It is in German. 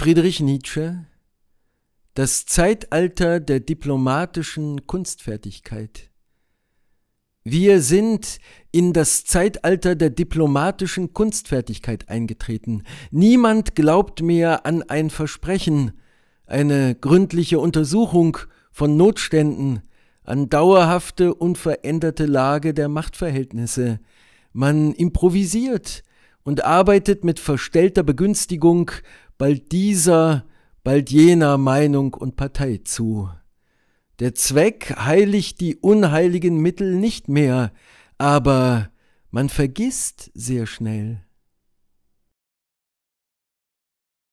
Friedrich Nietzsche Das Zeitalter der diplomatischen Kunstfertigkeit Wir sind in das Zeitalter der diplomatischen Kunstfertigkeit eingetreten. Niemand glaubt mehr an ein Versprechen, eine gründliche Untersuchung von Notständen, an dauerhafte, unveränderte Lage der Machtverhältnisse. Man improvisiert und arbeitet mit verstellter Begünstigung bald dieser, bald jener Meinung und Partei zu. Der Zweck heiligt die unheiligen Mittel nicht mehr, aber man vergisst sehr schnell.